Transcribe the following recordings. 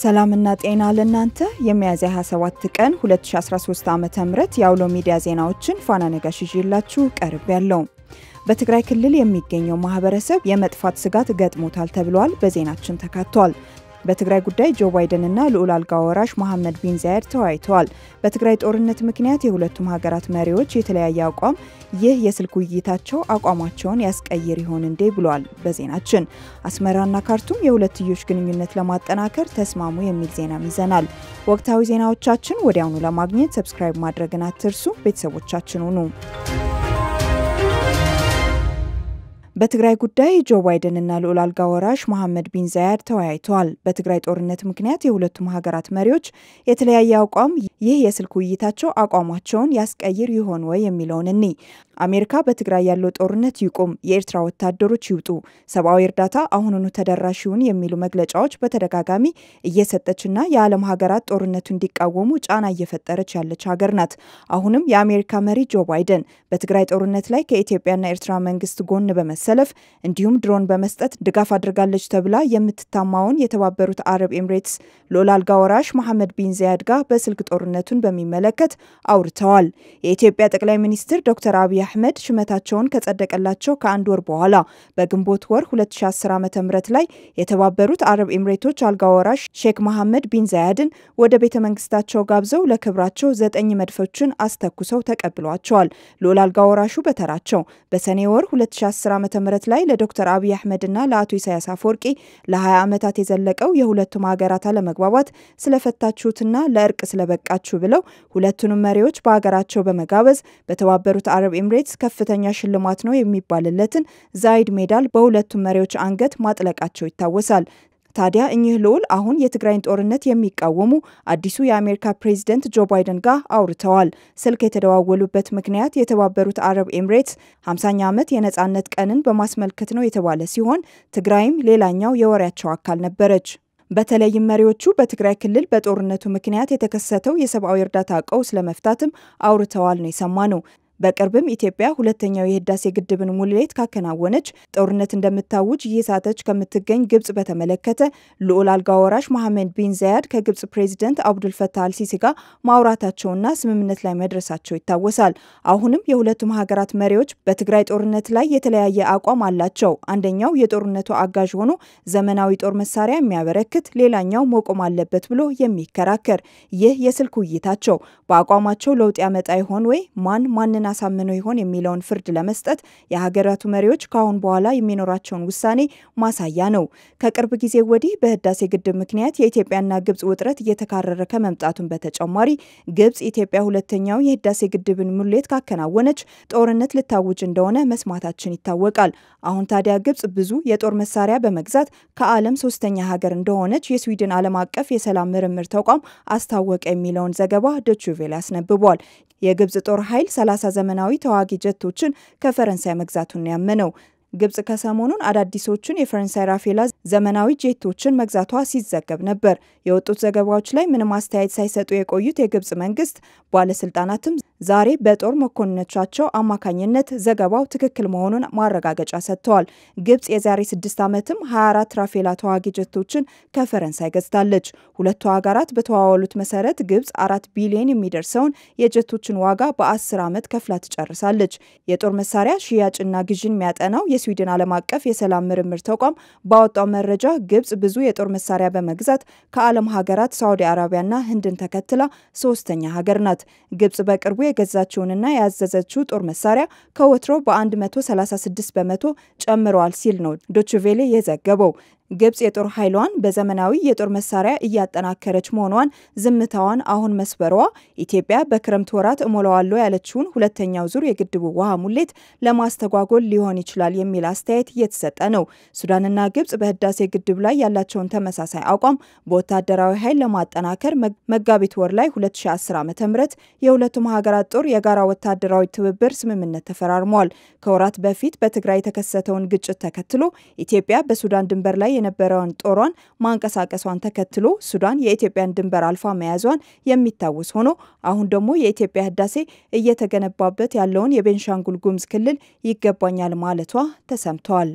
ሰላምና ጤና ለእናንተ የሚያዝያ 27 ቀን 2013 ዓ ም የአውሎ ሚዲያ ዜናዎችን ፋና ነጋሽ ይዤላችሁ ቀርብ ያለው በትግራይ ክልል የሚገኘው ማህበረሰብ የመጥፋት ስጋት ገጥሞታል ተብሏል። በዜናችን ተካቷል። በትግራይ ጉዳይ ጆ ባይደንና ልዑል አልጋ ወራሽ መሐመድ ቢን ዛያድ ተወያይተዋል። በትግራይ ጦርነት ምክንያት የሁለቱም ሀገራት መሪዎች የተለያየ አቋም፣ ይህ የስልክ ውይይታቸው አቋማቸውን ያስቀይር ይሆን እንዴ ብሏል። በዜናችን አስመራና ካርቱም የሁለትዮሽ ግንኙነት ለማጠናከር ተስማሙ የሚል ዜናም ይዘናል። ወቅታዊ ዜናዎቻችን ወዲያውኑ ለማግኘት ሰብስክራይብ ማድረግን አትርሱ። ቤተሰቦቻችን ሁኑ። በትግራይ ጉዳይ ጆ ባይደን ልዑል አልጋ ወራሽ መሐመድ ቢን ዛያድ ተወያይተዋል። በትግራይ ጦርነት ምክንያት የሁለቱም ሀገራት መሪዎች የተለያየ አቋም፣ ይህ የስልክ ውይይታቸው አቋማቸውን ያስቀይር ይሆን ወይ የሚለውን እኒ አሜሪካ በትግራይ ያለው ጦርነት ይቁም፣ የኤርትራ ወታደሮች ይውጡ፣ ሰብአዊ እርዳታ አሁኑኑ ተደራሽ ይሁን የሚሉ መግለጫዎች በተደጋጋሚ እየሰጠችና የዓለም ሀገራት ጦርነቱ እንዲቃወሙ ጫና እየፈጠረች ያለች ሀገር ናት። አሁንም የአሜሪካ መሪ ጆ ባይደን በትግራይ ጦርነት ላይ ከኢትዮጵያና ኤርትራ መንግስት ጎን በመሰለፍ እንዲሁም ድሮን በመስጠት ድጋፍ አድርጋለች ተብላ የምትታማውን የተባበሩት አረብ ኤምሬትስ ልዑል አልጋ ወራሽ መሐመድ ቢን ዚያድ ጋር በስልክ ጦርነቱን በሚመለከት አውርተዋል። የኢትዮጵያ ጠቅላይ ሚኒስትር ዶክተር አብይ አህመድ ሹመታቸውን ከጸደቀላቸው ከአንድ ወር በኋላ በግንቦት ወር 2010 ዓ ም ላይ የተባበሩት አረብ ኤምሬቶች አልጋወራሽ ሼክ መሐመድ ቢን ዛያድን ወደ ቤተ መንግስታቸው ጋብዘው ለክብራቸው ዘጠኝ መድፎችን አስተኩሰው ተቀብሏቸዋል። ልዑል አልጋወራሹ በተራቸው በሰኔ ወር 2010 ዓ ም ላይ ለዶክተር አብይ አህመድና ለአቶ ኢሳያስ አፈወርቂ ለ20 ዓመታት የዘለቀው የሁለቱም ሀገራት አለመግባባት ስለፈታችሁትና ለእርቅ ስለበቃችሁ ብለው ሁለቱንም መሪዎች በሀገራቸው በመጋበዝ በተባበሩት አረብ ኤምሬ ኤምሬትስ ከፍተኛ ሽልማት ነው የሚባልለትን ዛይድ ሜዳል በሁለቱም መሪዎች አንገት ማጥለቃቸው ይታወሳል። ታዲያ እኚህ ልዑል አሁን የትግራይን ጦርነት የሚቃወሙ አዲሱ የአሜሪካ ፕሬዚደንት ጆ ባይደን ጋር አውርተዋል። ስልክ የተደዋወሉበት ምክንያት የተባበሩት አረብ ኤምሬትስ 50ኛ ዓመት የነፃነት ቀንን በማስመልከት ነው የተባለ ሲሆን ትግራይም ሌላኛው የወሬያቸው አካል ነበረች። በተለይም መሪዎቹ በትግራይ ክልል በጦርነቱ ምክንያት የተከሰተው የሰብአዊ እርዳታ ቀውስ ለመፍታትም አውርተዋል ነው የሰማ ነው። በቅርብም ኢትዮጵያ ሁለተኛው የህዳሴ ግድብን ሙሌት ካከናወነች ጦርነት እንደምታውጅ እየሳተች ከምትገኝ ግብጽ በተመለከተ ልዑል አልጋ ወራሽ መሐመድ ቢን ዛያድ ከግብጽ ፕሬዚደንት አብዱልፈታ አልሲሲ ጋር ማውራታቸውና ስምምነት ላይ መድረሳቸው ይታወሳል። አሁንም የሁለቱም ሀገራት መሪዎች በትግራይ ጦርነት ላይ የተለያየ አቋም አላቸው። አንደኛው የጦርነቱ አጋዥ ሆኖ ዘመናዊ ጦር መሳሪያ የሚያበረክት፣ ሌላኛው መቆም አለበት ብሎ የሚከራከር። ይህ የስልክ ውይይታቸው በአቋማቸው ለውጥ ያመጣ ይሆን ወይ? ማን ማንን የምናሳምነው ይሆን የሚለውን ፍርድ ለመስጠት የሀገራቱ መሪዎች ከአሁን በኋላ የሚኖራቸውን ውሳኔ ማሳያ ነው። ከቅርብ ጊዜ ወዲህ በህዳሴ ግድብ ምክንያት የኢትዮጵያና ግብጽ ውጥረት እየተካረረ ከመምጣቱን በተጨማሪ ግብጽ ኢትዮጵያ ሁለተኛው የህዳሴ ግድብን ሙሌት ካከናወነች ጦርነት ልታውጅ እንደሆነ መስማታችን ይታወቃል። አሁን ታዲያ ግብጽ ብዙ የጦር መሳሪያ በመግዛት ከዓለም ሶስተኛ ሀገር እንደሆነች የስዊድን ዓለም አቀፍ የሰላም ምርምር ተቋም አስታወቀ የሚለውን ዘገባ ዶችቬል አስነብቧል። የግብጽ ጦር ኃይል 39 ዘመናዊ ተዋጊ ጀቶችን ከፈረንሳይ መግዛቱን ያመነው ግብጽ ከሰሞኑን አዳዲሶቹን የፈረንሳይ ራፌላ ዘመናዊ ጄቶችን መግዛቷ ሲዘገብ ነበር። የወጡት ዘገባዎች ላይ ምንም አስተያየት ሳይሰጡ የቆዩት የግብጽ መንግስት ባለስልጣናትም ዛሬ በጦር መኮንኖቻቸው አማካኝነት ዘገባው ትክክል መሆኑን ማረጋገጫ ሰጥተዋል። ግብጽ የዛሬ ስድስት ዓመትም 24 ራፌላ ተዋጊ ጀቶችን ከፈረንሳይ ገዝታለች። ሁለቱ ሀገራት በተዋዋሉት መሰረት ግብጽ አራት ቢሊዮን የሚደርሰውን የጀቶችን ዋጋ በአስር ዓመት ከፍላ ትጨርሳለች። የጦር መሳሪያ ሽያጭና ግዥን የሚያጠናው የስዊድን ዓለም አቀፍ የሰላም ምርምር ተቋም ባወጣው መረጃ ግብጽ ብዙ የጦር መሳሪያ በመግዛት ከዓለም ሀገራት ሳዑዲ አረቢያና ህንድን ተከትላ ሶስተኛ ሀገር ናት። ግብጽ በቅርቡ የገዛችውንና ያዘዘችው ጦር መሳሪያ ከወትሮ በ136 በመቶ ጨምረዋል ሲል ነው ዶችቬሌ የዘገበው። ግብጽ የጦር ኃይሏን በዘመናዊ የጦር መሳሪያ እያጠናከረች መሆኗን ዝምታዋን አሁን መስበሯ ኢትዮጵያ በክረምት ወራት እሞላዋለሁ ያለችውን ሁለተኛው ዙር የግድቡ ውሃ ሙሌት ለማስተጓጎል ሊሆን ይችላል የሚል አስተያየት እየተሰጠ ነው። ሱዳንና ግብጽ በህዳሴ ግድብ ላይ ያላቸውን ተመሳሳይ አቋም በወታደራዊ ኃይል ለማጠናከር መጋቢት ወር ላይ 2010 ዓ ም የሁለቱም ሀገራት ጦር የጋራ ወታደራዊ ትብብር ስምምነት ተፈራርሟል። ከወራት በፊት በትግራይ የተከሰተውን ግጭት ተከትሎ ኢትዮጵያ በሱዳን ድንበር ላይ የነበረውን ጦሯን ማንቀሳቀሷን ተከትሎ ሱዳን የኢትዮጵያን ድንበር አልፋ መያዟን የሚታወስ ሆኖ አሁን ደግሞ የኢትዮጵያ ህዳሴ እየተገነባበት ያለውን የቤንሻንጉል ጉሙዝ ክልል ይገባኛል ማለቷ ተሰምቷል።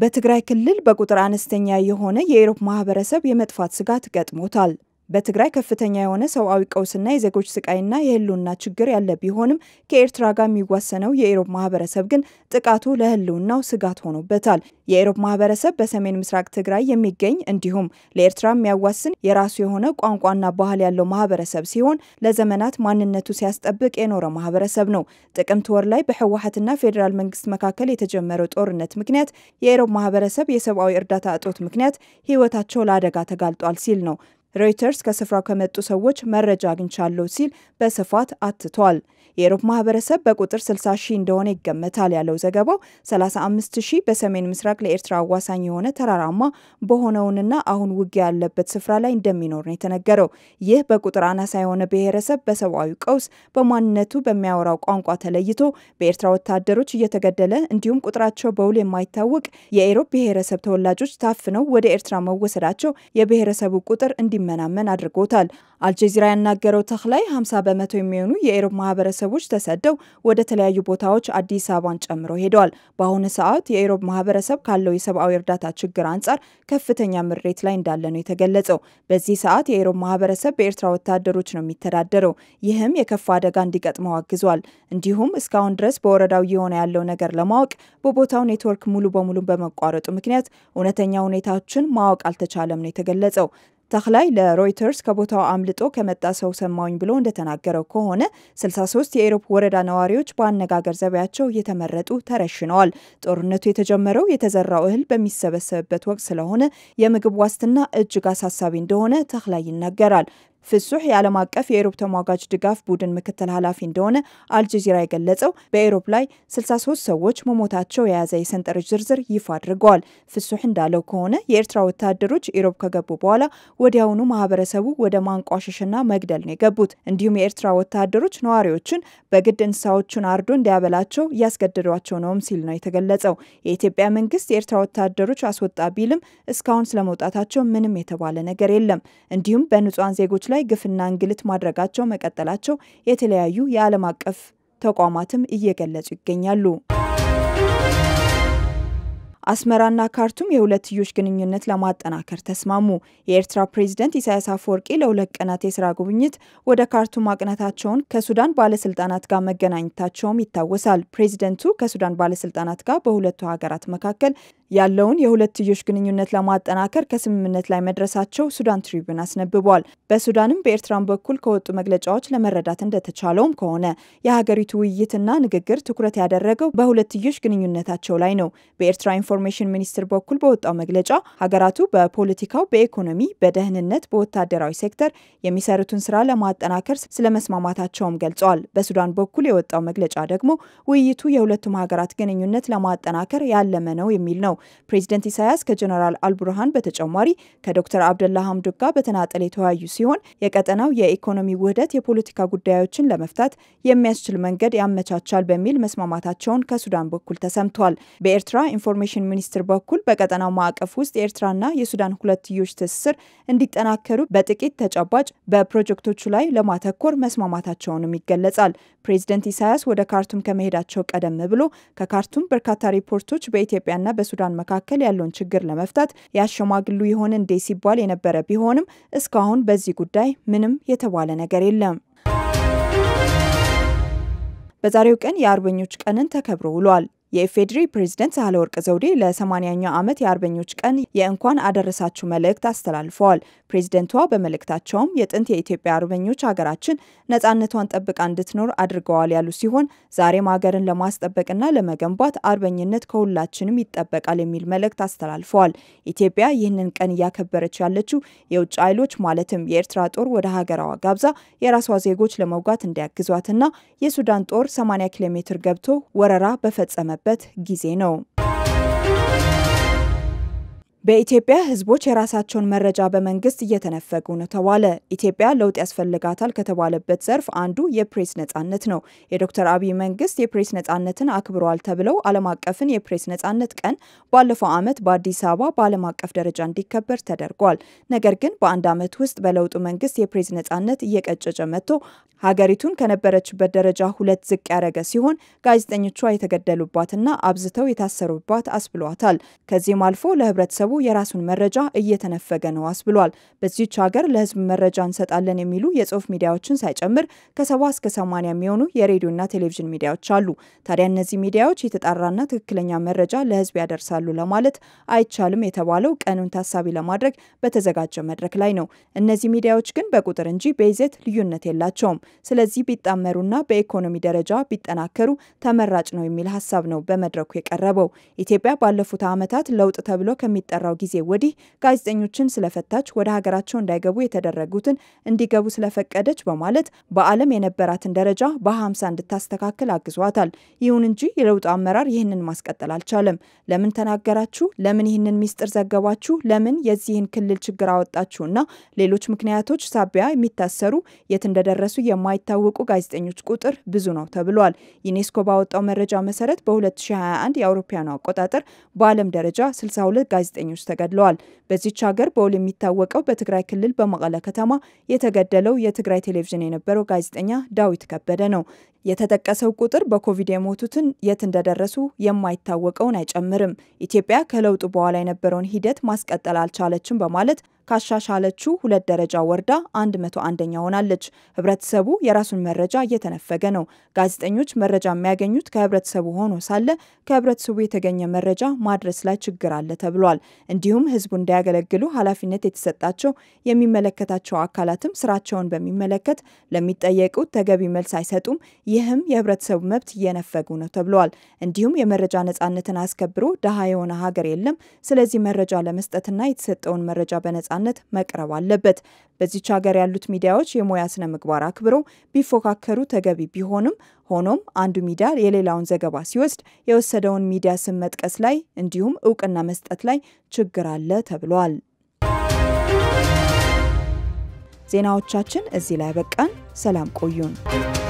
በትግራይ ክልል በቁጥር አነስተኛ የሆነ የኢሮብ ማህበረሰብ የመጥፋት ስጋት ገጥሞታል። በትግራይ ከፍተኛ የሆነ ሰብአዊ ቀውስና የዜጎች ስቃይና የህልውና ችግር ያለ ቢሆንም ከኤርትራ ጋር የሚዋሰነው የኢሮብ ማህበረሰብ ግን ጥቃቱ ለህልውናው ስጋት ሆኖበታል። የኢሮብ ማህበረሰብ በሰሜን ምስራቅ ትግራይ የሚገኝ እንዲሁም ለኤርትራ የሚያዋስን የራሱ የሆነ ቋንቋና ባህል ያለው ማህበረሰብ ሲሆን ለዘመናት ማንነቱ ሲያስጠብቅ የኖረ ማህበረሰብ ነው። ጥቅምት ወር ላይ በህወሀትና ፌዴራል መንግስት መካከል የተጀመረው ጦርነት ምክንያት የኢሮብ ማህበረሰብ የሰብአዊ እርዳታ እጦት ምክንያት ህይወታቸው ለአደጋ ተጋልጧል ሲል ነው ሮይተርስ ከስፍራው ከመጡ ሰዎች መረጃ አግኝቻለሁ ሲል በስፋት አትቷል። የሮብ ማህበረሰብ በቁጥር 60 ሺህ እንደሆነ ይገመታል ያለው ዘገባው 35 ሺህ በሰሜን ምስራቅ ለኤርትራ አዋሳኝ የሆነ ተራራማ በሆነውንና አሁን ውጊያ ያለበት ስፍራ ላይ እንደሚኖር ነው የተነገረው። ይህ በቁጥር አናሳ የሆነ ብሔረሰብ በሰብአዊ ቀውስ፣ በማንነቱ በሚያወራው ቋንቋ ተለይቶ በኤርትራ ወታደሮች እየተገደለ እንዲሁም ቁጥራቸው በውል የማይታወቅ የኢሮብ ብሔረሰብ ተወላጆች ታፍነው ወደ ኤርትራ መወሰዳቸው የብሔረሰቡ ቁጥር እንዲ እንዲመናመን አድርጎታል። አልጀዚራ ያናገረው ተክላይ 50 በመቶ የሚሆኑ የኢሮብ ማህበረሰቦች ተሰደው ወደ ተለያዩ ቦታዎች አዲስ አበባን ጨምሮ ሄደዋል። በአሁኑ ሰዓት የኢሮብ ማህበረሰብ ካለው የሰብአዊ እርዳታ ችግር አንጻር ከፍተኛ ምሬት ላይ እንዳለ ነው የተገለጸው። በዚህ ሰዓት የኢሮብ ማህበረሰብ በኤርትራ ወታደሮች ነው የሚተዳደረው። ይህም የከፋ አደጋ እንዲገጥመው አግዟል። እንዲሁም እስካሁን ድረስ በወረዳው እየሆነ ያለው ነገር ለማወቅ በቦታው ኔትወርክ ሙሉ በሙሉ በመቋረጡ ምክንያት እውነተኛ ሁኔታዎችን ማወቅ አልተቻለም ነው የተገለጸው። ተክላይ ለሮይተርስ ከቦታው አምልጦ ከመጣ ሰው ሰማውኝ ብሎ እንደተናገረው ከሆነ 63 የኢሮብ ወረዳ ነዋሪዎች በአነጋገር ዘቢያቸው እየተመረጡ ተረሽነዋል። ጦርነቱ የተጀመረው የተዘራው እህል በሚሰበሰብበት ወቅት ስለሆነ የምግብ ዋስትና እጅግ አሳሳቢ እንደሆነ ተክላይ ይናገራል። ፍሱሕ የዓለም አቀፍ የኢሮብ ተሟጋጅ ድጋፍ ቡድን ምክትል ኃላፊ እንደሆነ አልጀዚራ የገለጸው በኢሮብ ላይ 63 ሰዎች መሞታቸው የያዘ የሰንጠረዥ ዝርዝር ይፋ አድርገዋል። ፍሱሕ እንዳለው ከሆነ የኤርትራ ወታደሮች ኢሮብ ከገቡ በኋላ ወዲያውኑ ማህበረሰቡ ወደ ማንቋሸሽና መግደል ነው የገቡት። እንዲሁም የኤርትራ ወታደሮች ነዋሪዎችን በግድ እንስሳዎቹን አርዶ እንዲያበላቸው እያስገደዷቸው ነውም ሲል ነው የተገለጸው። የኢትዮጵያ መንግስት የኤርትራ ወታደሮች አስወጣ ቢልም እስካሁን ስለመውጣታቸው ምንም የተባለ ነገር የለም። እንዲሁም በንጹሐን ዜጎች ላይ ላይ ግፍና እንግልት ማድረጋቸው መቀጠላቸው የተለያዩ የዓለም አቀፍ ተቋማትም እየገለጹ ይገኛሉ። አስመራና ካርቱም የሁለትዮሽ ግንኙነት ለማጠናከር ተስማሙ። የኤርትራ ፕሬዚደንት ኢሳያስ አፈወርቂ ለሁለት ቀናት የስራ ጉብኝት ወደ ካርቱም ማቅናታቸውን ከሱዳን ባለስልጣናት ጋር መገናኘታቸውም ይታወሳል። ፕሬዚደንቱ ከሱዳን ባለስልጣናት ጋር በሁለቱ ሀገራት መካከል ያለውን የሁለትዮሽ ግንኙነት ለማጠናከር ከስምምነት ላይ መድረሳቸው ሱዳን ትሪቢዩን አስነብቧል። በሱዳንም በኤርትራን በኩል ከወጡ መግለጫዎች ለመረዳት እንደተቻለውም ከሆነ የሀገሪቱ ውይይትና ንግግር ትኩረት ያደረገው በሁለትዮሽ ግንኙነታቸው ላይ ነው። በኤርትራ ኢንፎርሜሽን ሚኒስቴር በኩል በወጣው መግለጫ ሀገራቱ በፖለቲካው፣ በኢኮኖሚ፣ በደህንነት፣ በወታደራዊ ሴክተር የሚሰሩትን ስራ ለማጠናከር ስለመስማማታቸውም ገልጸዋል። በሱዳን በኩል የወጣው መግለጫ ደግሞ ውይይቱ የሁለቱም ሀገራት ግንኙነት ለማጠናከር ያለመ ነው የሚል ነው። ነው። ፕሬዚደንት ኢሳያስ ከጀነራል አልቡርሃን በተጨማሪ ከዶክተር አብደላ ሀምዶክ ጋር በተናጠል የተወያዩ ሲሆን የቀጠናው የኢኮኖሚ ውህደት የፖለቲካ ጉዳዮችን ለመፍታት የሚያስችል መንገድ ያመቻቻል በሚል መስማማታቸውን ከሱዳን በኩል ተሰምቷል። በኤርትራ ኢንፎርሜሽን ሚኒስቴር በኩል በቀጠናው ማዕቀፍ ውስጥ የኤርትራና የሱዳን ሁለትዮሽ ትስስር እንዲጠናከሩ በጥቂት ተጨባጭ በፕሮጀክቶቹ ላይ ለማተኮር መስማማታቸውንም ይገለጻል። ፕሬዚደንት ኢሳያስ ወደ ካርቱም ከመሄዳቸው ቀደም ብሎ ከካርቱም በርካታ ሪፖርቶች በኢትዮጵያና በሱዳን ኢራን መካከል ያለውን ችግር ለመፍታት ያሸማግሉ ይሆን እንዴ ሲባል የነበረ ቢሆንም እስካሁን በዚህ ጉዳይ ምንም የተባለ ነገር የለም። በዛሬው ቀን የአርበኞች ቀንን ተከብሮ ውሏል። የኢፌዴሪ ፕሬዝደንት ሳህለወርቅ ዘውዴ ለ80ኛው ዓመት የአርበኞች ቀን የእንኳን አደረሳችሁ መልእክት አስተላልፈዋል። ፕሬዝደንቷ በመልእክታቸውም የጥንት የኢትዮጵያ አርበኞች ሀገራችን ነፃነቷን ጠብቃ እንድትኖር አድርገዋል ያሉ ሲሆን ዛሬም ሀገርን ለማስጠበቅና ለመገንባት አርበኝነት ከሁላችንም ይጠበቃል የሚል መልእክት አስተላልፈዋል። ኢትዮጵያ ይህንን ቀን እያከበረች ያለችው የውጭ ኃይሎች ማለትም የኤርትራ ጦር ወደ ሀገራዋ ጋብዛ የራሷ ዜጎች ለመውጋት እንዲያግዟትና የሱዳን ጦር 80 ኪሎ ሜትር ገብቶ ወረራ በፈጸመበት ጊዜ ነው። በኢትዮጵያ ህዝቦች የራሳቸውን መረጃ በመንግስት እየተነፈጉ ነው ተባለ። ኢትዮጵያ ለውጥ ያስፈልጋታል ከተባለበት ዘርፍ አንዱ የፕሬስ ነጻነት ነው። የዶክተር አብይ መንግስት የፕሬስ ነጻነትን አክብረዋል ተብለው ዓለም አቀፍን የፕሬስ ነጻነት ቀን ባለፈው ዓመት በአዲስ አበባ በዓለም አቀፍ ደረጃ እንዲከበር ተደርጓል። ነገር ግን በአንድ ዓመት ውስጥ በለውጡ መንግስት የፕሬስ ነጻነት እየቀጨጨ መጥቶ ሀገሪቱን ከነበረችበት ደረጃ ሁለት ዝቅ ያደረገ ሲሆን ጋዜጠኞቿ የተገደሉባትና አብዝተው የታሰሩባት አስብሏታል። ከዚህም አልፎ ለህብረተሰቡ የራሱን መረጃ እየተነፈገ ነው አስብሏል። በዚች ሀገር ለህዝብ መረጃ እንሰጣለን የሚሉ የጽሁፍ ሚዲያዎችን ሳይጨምር ከሰባ እስከ ሰማንያ የሚሆኑ የሬዲዮና ቴሌቪዥን ሚዲያዎች አሉ። ታዲያ እነዚህ ሚዲያዎች የተጣራና ትክክለኛ መረጃ ለህዝብ ያደርሳሉ ለማለት አይቻልም የተባለው ቀኑን ታሳቢ ለማድረግ በተዘጋጀ መድረክ ላይ ነው። እነዚህ ሚዲያዎች ግን በቁጥር እንጂ በይዘት ልዩነት የላቸውም። ስለዚህ ቢጣመሩና በኢኮኖሚ ደረጃ ቢጠናከሩ ተመራጭ ነው የሚል ሀሳብ ነው በመድረኩ የቀረበው። ኢትዮጵያ ባለፉት ዓመታት ለውጥ ተብሎ ከሚጠራ ከስራው ጊዜ ወዲህ ጋዜጠኞችን ስለፈታች ወደ ሀገራቸው እንዳይገቡ የተደረጉትን እንዲገቡ ስለፈቀደች በማለት በዓለም የነበራትን ደረጃ በ50 እንድታስተካክል አግዟታል። ይሁን እንጂ የለውጡ አመራር ይህንን ማስቀጠል አልቻለም። ለምን ተናገራችሁ? ለምን ይህንን ሚስጥር ዘገባችሁ? ለምን የዚህን ክልል ችግር አወጣችሁና ሌሎች ምክንያቶች ሳቢያ የሚታሰሩ የት እንደደረሱ የማይታወቁ ጋዜጠኞች ቁጥር ብዙ ነው ተብሏል። ዩኔስኮ ባወጣው መረጃ መሰረት በ2021 የአውሮፓውያኑ አቆጣጠር በዓለም ደረጃ 62 ጋዜጠኞች ሰልፈኞች ተገድለዋል። በዚች ሀገር በውል የሚታወቀው በትግራይ ክልል በመቀለ ከተማ የተገደለው የትግራይ ቴሌቪዥን የነበረው ጋዜጠኛ ዳዊት ከበደ ነው። የተጠቀሰው ቁጥር በኮቪድ የሞቱትን የት እንደደረሱ የማይታወቀውን አይጨምርም። ኢትዮጵያ ከለውጡ በኋላ የነበረውን ሂደት ማስቀጠል አልቻለችም በማለት ካሻሻለችው ሁለት ደረጃ ወርዳ 101ኛ ሆናለች። ህብረተሰቡ የራሱን መረጃ እየተነፈገ ነው። ጋዜጠኞች መረጃ የሚያገኙት ከህብረተሰቡ ሆኖ ሳለ ከህብረተሰቡ የተገኘ መረጃ ማድረስ ላይ ችግር አለ ተብሏል። እንዲሁም ህዝቡ እንዳያገለግሉ ኃላፊነት የተሰጣቸው የሚመለከታቸው አካላትም ስራቸውን በሚመለከት ለሚጠየቁት ተገቢ መልስ አይሰጡም። ይህም የህብረተሰቡ መብት እየነፈጉ ነው ተብለዋል። እንዲሁም የመረጃ ነጻነትን አስከብሮ ድሀ የሆነ ሀገር የለም። ስለዚህ መረጃ ለመስጠትና የተሰጠውን መረጃ በነጻነት መቅረብ አለበት። በዚች ሀገር ያሉት ሚዲያዎች የሙያ ስነ ምግባር አክብረው ቢፎካከሩ ተገቢ ቢሆንም ሆኖም አንዱ ሚዲያ የሌላውን ዘገባ ሲወስድ የወሰደውን ሚዲያ ስም መጥቀስ ላይ እንዲሁም እውቅና መስጠት ላይ ችግር አለ ተብሏል። ዜናዎቻችን እዚህ ላይ በቃን። ሰላም ቆዩን።